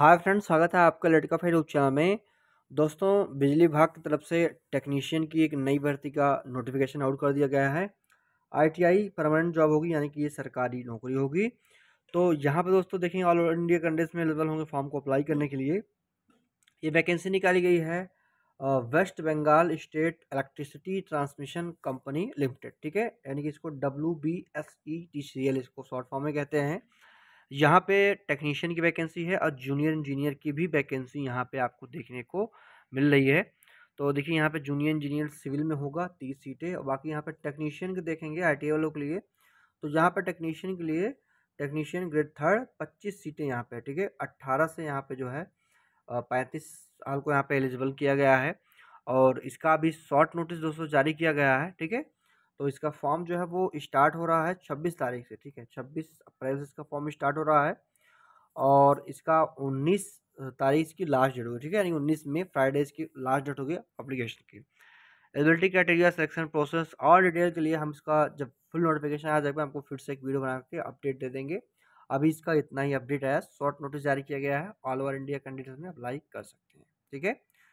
hi friend स्वागत है आपका लड़का फेड उपचार में दोस्तों बिजली विभाग की तरफ से टेक्नीशियन की एक नई भर्ती का नोटिफिकेशन आउट कर दिया गया है आईटीआई परमानेंट जॉब होगी यानी कि ये सरकारी नौकरी होगी तो यहाँ पर दोस्तों देखेंगे ऑल ओवर इंडिया कंडेस में अवेलेबल होंगे फॉर्म को अप्लाई करने के लिए ये वैकेंसी निकाली गई है West Bengal state electricity transmission company limited ठीक है यानी कि इसको W B S E T C L इसको शॉर्ट फॉर्म में कहते हैं यहाँ पे टेक्नीशियन की वैकेंसी है और जूनियर इंजीनियर की भी वैकेंसी यहाँ पे आपको देखने को मिल रही है तो देखिए यहाँ पे जूनियर इंजीनियर सिविल में होगा तीस सीटें और बाकी यहाँ पे टेक्नीशियन के देखेंगे आई वालों के लिए तो यहाँ पर टेक्नीशियन के लिए टेक्नीशियन ग्रेड थर्ड पच्चीस सीटें यहाँ पर ठीक है अट्ठारह से यहाँ पर जो है पैंतीस साल को यहाँ पर एलिजिबल किया गया है और इसका अभी शॉर्ट नोटिस दोस्तों जारी किया गया है ठीक है तो इसका फॉर्म जो है वो स्टार्ट हो रहा है छब्बीस तारीख से ठीक है छब्बीस अप्रैल से इसका फॉर्म स्टार्ट हो रहा है और इसका उन्नीस तारीख की लास्ट डेट होगी ठीक है यानी उन्नीस में फ्राइडेज की लास्ट डेट होगी अप्लीकेशन की एलिजिबिलिटी क्राइटेरिया सिलेक्शन प्रोसेस और डिटेल के लिए हम इसका जब फुल नोटिफिकेशन आ जाएगा हमको फिर से एक वीडियो बना के अपडेट दे देंगे अभी इसका इतना ही अपडेट आया शॉर्ट नोटिस जारी किया गया है ऑल ओवर इंडिया कैंडिडेट्स में अप्लाई कर सकते हैं ठीक है